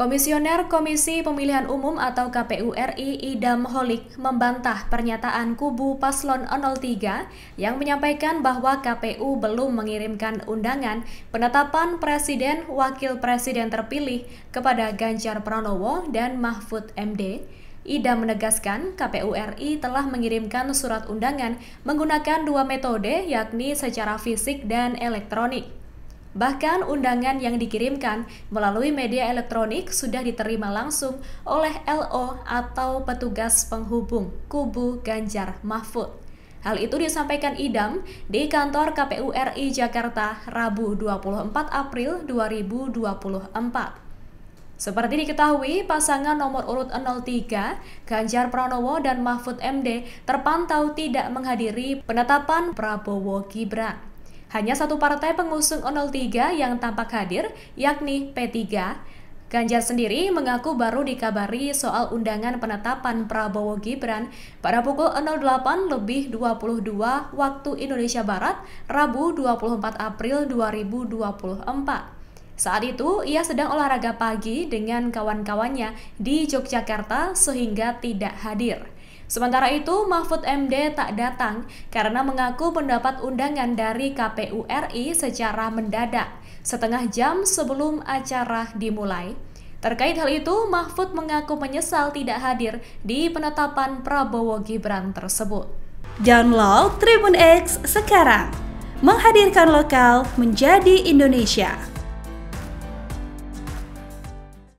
Komisioner Komisi Pemilihan Umum atau KPU RI Idam Holik membantah pernyataan kubu Paslon 03 yang menyampaikan bahwa KPU belum mengirimkan undangan penetapan Presiden Wakil Presiden terpilih kepada Ganjar Pranowo dan Mahfud MD. Ida menegaskan KPU RI telah mengirimkan surat undangan menggunakan dua metode yakni secara fisik dan elektronik. Bahkan undangan yang dikirimkan melalui media elektronik sudah diterima langsung oleh LO atau petugas penghubung kubu Ganjar Mahfud. Hal itu disampaikan Idam di kantor KPU RI Jakarta Rabu 24 April 2024. Seperti diketahui, pasangan nomor urut 03, Ganjar Pranowo dan Mahfud MD terpantau tidak menghadiri penetapan Prabowo Gibran. Hanya satu partai pengusung 03 yang tampak hadir, yakni P3. Ganjar sendiri mengaku baru dikabari soal undangan penetapan Prabowo Gibran pada pukul 08 lebih 22 waktu Indonesia Barat, Rabu 24 April 2024. Saat itu, ia sedang olahraga pagi dengan kawan-kawannya di Yogyakarta sehingga tidak hadir. Sementara itu, Mahfud MD tak datang karena mengaku mendapat undangan dari KPU RI secara mendadak setengah jam sebelum acara dimulai. Terkait hal itu, Mahfud mengaku menyesal tidak hadir di penetapan Prabowo Gibran tersebut. Download Tribun X sekarang, menghadirkan lokal menjadi Indonesia.